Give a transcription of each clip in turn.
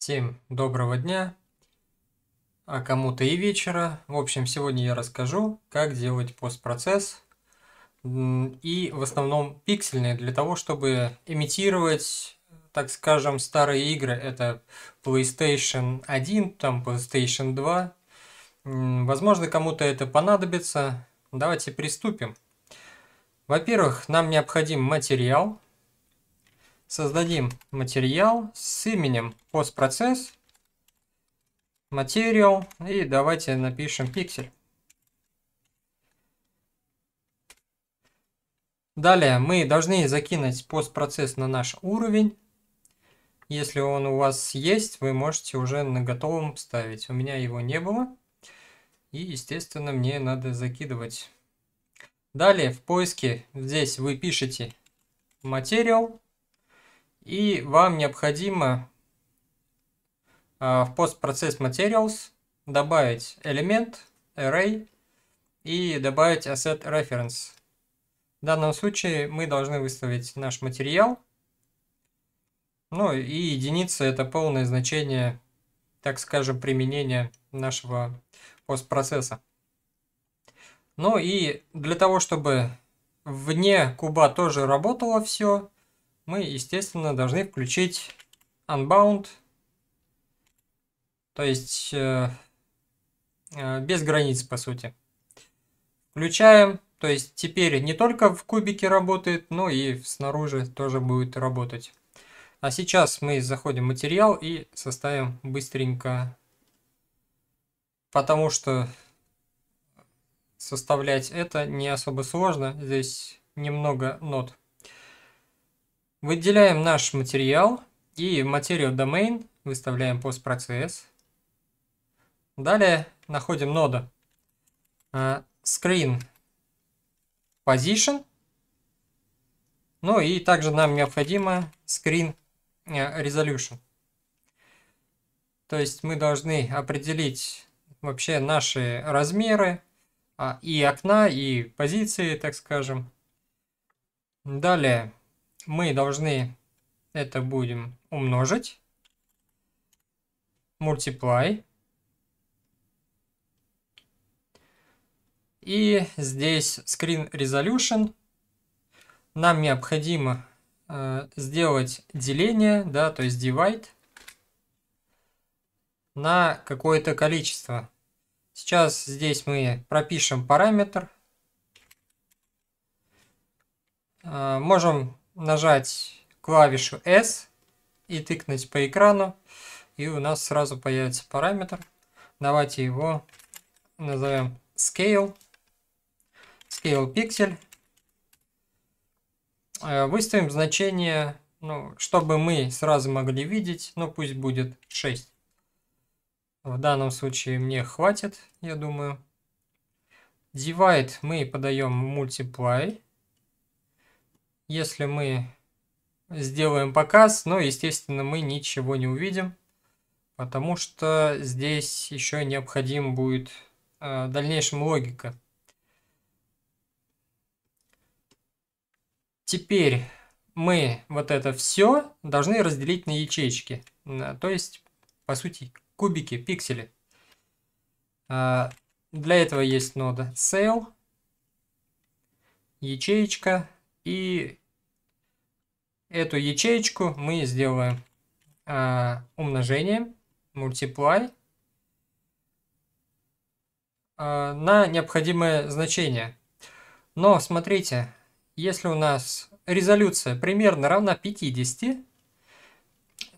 Всем доброго дня, а кому-то и вечера. В общем, сегодня я расскажу, как делать постпроцесс и в основном пиксельные для того, чтобы имитировать, так скажем, старые игры. Это PlayStation 1, там PlayStation 2. Возможно, кому-то это понадобится. Давайте приступим. Во-первых, нам необходим материал – создадим материал с именем постпроцесс, материал и давайте напишем пиксель. Далее мы должны закинуть постпроцесс на наш уровень. Если он у вас есть, вы можете уже на готовом ставить. У меня его не было. И, естественно, мне надо закидывать. Далее в поиске здесь вы пишете материал и вам необходимо а, в постпроцесс Materials добавить элемент, array и добавить asset reference. В данном случае мы должны выставить наш материал. Ну и единица это полное значение, так скажем, применения нашего постпроцесса. Ну и для того, чтобы вне куба тоже работало все, мы, естественно, должны включить unbound, то есть э, э, без границ, по сути. Включаем, то есть теперь не только в кубике работает, но и снаружи тоже будет работать. А сейчас мы заходим в материал и составим быстренько, потому что составлять это не особо сложно, здесь немного нот Выделяем наш материал и материю domain выставляем postprocess. Далее находим нода э, screen position. Ну и также нам необходимо screen э, resolution. То есть мы должны определить вообще наши размеры а, и окна, и позиции, так скажем. Далее мы должны это будем умножить. Multiply. И здесь Screen Resolution. Нам необходимо э, сделать деление, да, то есть divide на какое-то количество. Сейчас здесь мы пропишем параметр. Э, можем нажать клавишу S и тыкнуть по экрану, и у нас сразу появится параметр. Давайте его назовем Scale, Scale Pixel. Э, выставим значение, ну, чтобы мы сразу могли видеть, ну пусть будет 6. В данном случае мне хватит, я думаю. Divide мы подаем Multiply. Если мы сделаем показ, но, естественно, мы ничего не увидим, потому что здесь еще необходим будет э, в дальнейшем логика. Теперь мы вот это все должны разделить на ячейки, то есть, по сути, кубики, пиксели. Э, для этого есть нода sale, ячеечка и Эту ячеечку мы сделаем а, умножение, multiply а, на необходимое значение. Но смотрите, если у нас резолюция примерно равна 50,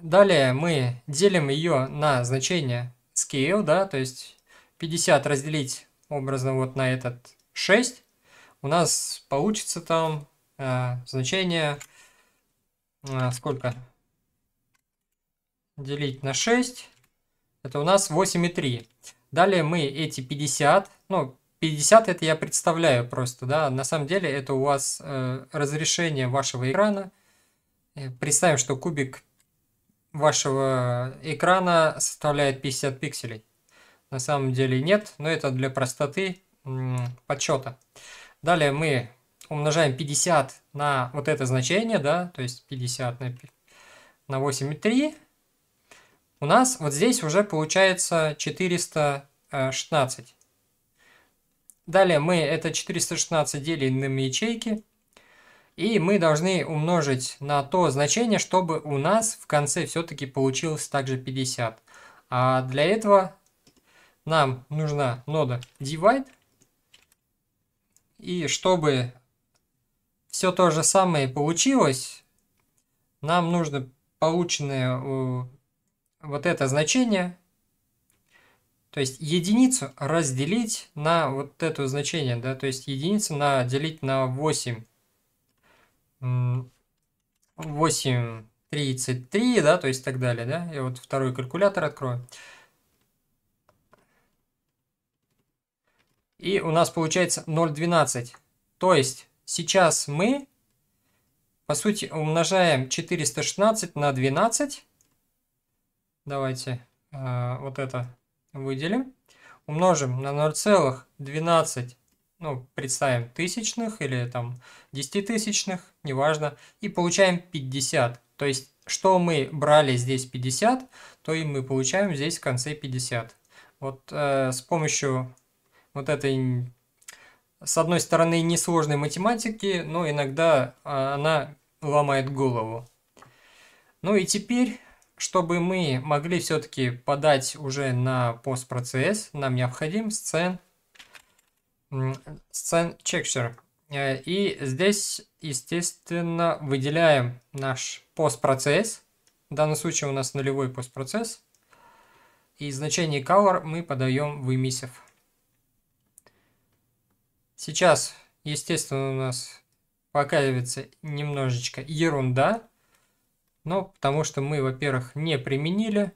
далее мы делим ее на значение scale, да, то есть 50 разделить образно вот на этот 6, у нас получится там э, значение а, сколько? Делить на 6. Это у нас и 8,3. Далее мы эти 50, ну, 50 это я представляю просто, да, на самом деле это у вас э, разрешение вашего экрана. Э, представим, что кубик вашего экрана составляет 50 пикселей. На самом деле нет, но это для простоты подсчета. Далее мы умножаем 50 на вот это значение, да, то есть 50 на, на 8,3, у нас вот здесь уже получается 416. Далее мы это 416 делим на ячейки, и мы должны умножить на то значение, чтобы у нас в конце все-таки получилось также 50. А для этого нам нужна нода divide, и чтобы все то же самое получилось. Нам нужно полученное э, вот это значение, то есть единицу разделить на вот это значение, да, то есть единицу на, делить на 8. 8, 33, да, то есть так далее, да. Я вот второй калькулятор открою. И у нас получается 0,12. То есть Сейчас мы, по сути, умножаем 416 на 12. Давайте э, вот это выделим. Умножим на 0,12, ну, представим, тысячных или там десятитысячных, неважно. И получаем 50. То есть, что мы брали здесь 50, то и мы получаем здесь в конце 50. Вот э, с помощью вот этой с одной стороны, несложной математики, но иногда а, она ломает голову. Ну и теперь, чтобы мы могли все-таки подать уже на постпроцесс, нам необходим сцен, сцен чекшер. Э, и здесь, естественно, выделяем наш постпроцесс. В данном случае у нас нулевой постпроцесс. И значение color мы подаем в эмиссив. Сейчас, естественно, у нас показывается немножечко ерунда. Но потому что мы, во-первых, не применили.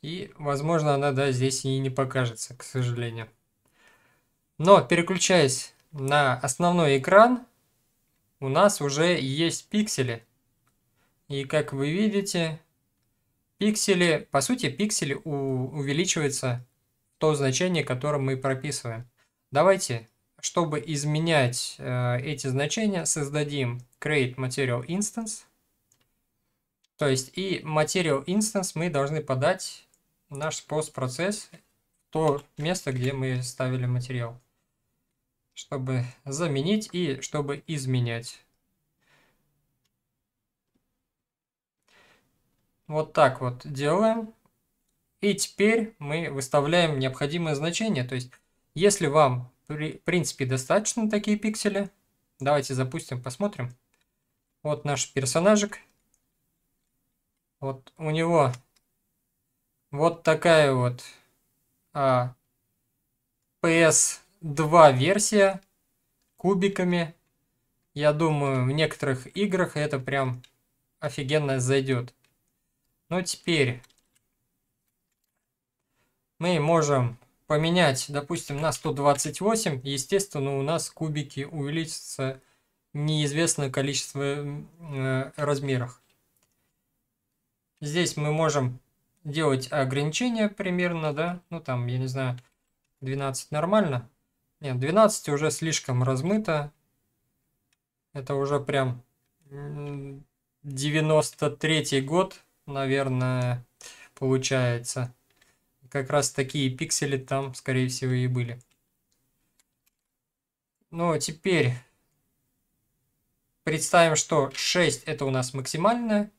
И, возможно, она, да, здесь и не покажется, к сожалению. Но, переключаясь на основной экран, у нас уже есть пиксели. И, как вы видите, пиксели, по сути, пиксели увеличиваются то значение, которое мы прописываем. Давайте, чтобы изменять э, эти значения, создадим create material instance. То есть и material instance мы должны подать наш постпроцесс то место, где мы ставили материал, чтобы заменить и чтобы изменять. Вот так вот делаем. И теперь мы выставляем необходимые значения, То есть, если вам, при, в принципе, достаточно такие пиксели, давайте запустим, посмотрим. Вот наш персонажик. Вот у него вот такая вот а, PS2 версия кубиками. Я думаю, в некоторых играх это прям офигенно зайдет. Но теперь мы можем поменять, допустим, на 128, естественно, у нас кубики увеличатся неизвестное количество э, размерах. Здесь мы можем делать ограничения примерно, да, ну там, я не знаю, 12 нормально. Нет, 12 уже слишком размыто. Это уже прям 93 год, наверное, получается как раз такие пиксели там, скорее всего, и были. Ну, а теперь представим, что 6 это у нас максимальное.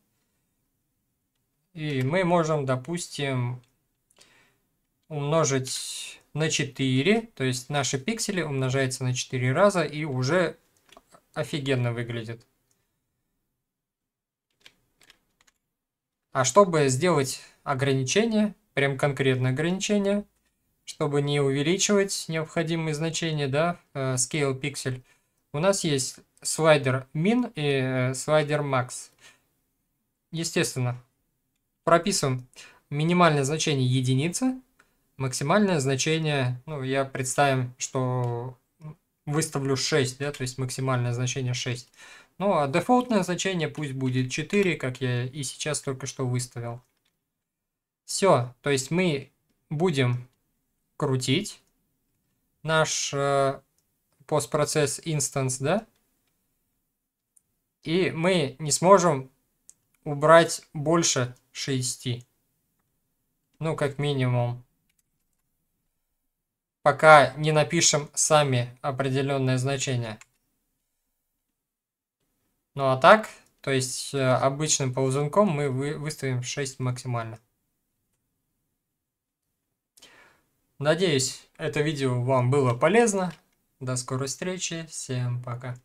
И мы можем, допустим, умножить на 4. То есть наши пиксели умножаются на 4 раза и уже офигенно выглядит. А чтобы сделать ограничение, прям конкретное ограничение, чтобы не увеличивать необходимые значения, да, э, scale pixel, у нас есть слайдер min и э, слайдер max. Естественно, прописываем минимальное значение единицы, максимальное значение, ну, я представим, что выставлю 6, да, то есть максимальное значение 6. Ну, а дефолтное значение пусть будет 4, как я и сейчас только что выставил. Все, то есть мы будем крутить наш э, постпроцесс инстанс, да? И мы не сможем убрать больше 6. Ну, как минимум. Пока не напишем сами определенное значение. Ну а так, то есть э, обычным ползунком мы выставим 6 максимально. Надеюсь, это видео вам было полезно. До скорой встречи. Всем пока.